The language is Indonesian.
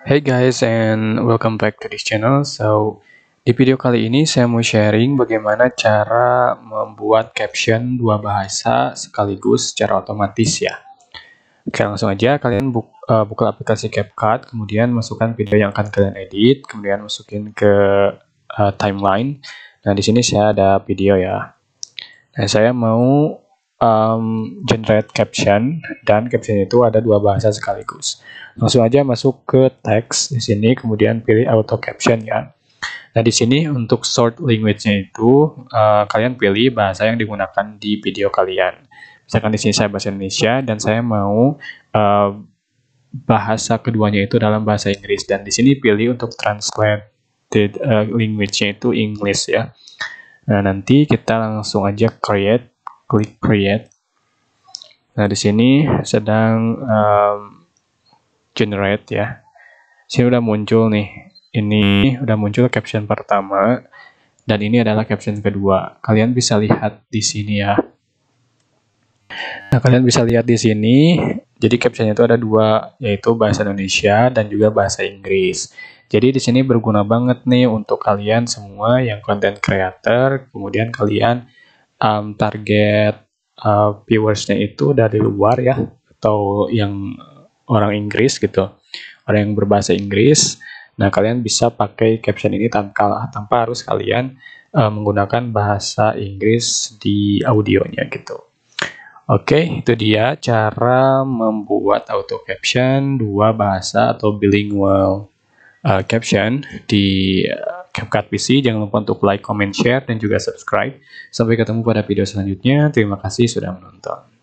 Hey guys and welcome back to this channel. So, di video kali ini saya mau sharing bagaimana cara membuat caption dua bahasa sekaligus secara otomatis ya. Oke, langsung aja kalian bu uh, eh, buka aplikasi CapCut, kemudian masukkan video yang akan kalian edit, kemudian masukin ke uh, timeline. Nah, di sini saya ada video ya. Nah, saya mau um, generate caption dan caption itu ada dua bahasa sekaligus. Langsung aja masuk ke teks di sini kemudian pilih auto caption ya. Nah di sini untuk short language-nya itu uh, kalian pilih bahasa yang digunakan di video kalian. Misalkan di sini saya bahasa Indonesia dan saya mau uh, bahasa keduanya itu dalam bahasa Inggris dan di sini pilih untuk translated uh, language-nya itu English ya. Nah nanti kita langsung aja create klik create. Nah, di sini sedang um, generate ya. Sini udah muncul nih. Ini udah muncul caption pertama dan ini adalah caption kedua. Kalian bisa lihat di sini ya. Nah, kalian bisa lihat di sini, jadi captionnya itu ada dua, yaitu bahasa Indonesia dan juga bahasa Inggris. Jadi di sini berguna banget nih untuk kalian semua yang konten creator, kemudian kalian um, target uh, viewersnya itu dari luar ya atau yang orang Inggris gitu orang yang berbahasa Inggris nah kalian bisa pakai caption ini tanpa tanpa harus kalian uh, menggunakan bahasa Inggris di audionya gitu oke okay, itu dia cara membuat auto caption dua bahasa atau bilingual uh, caption di CapCut PC. Jangan lupa untuk like, comment, share, dan juga subscribe. Sampai ketemu pada video selanjutnya. Terima kasih sudah menonton.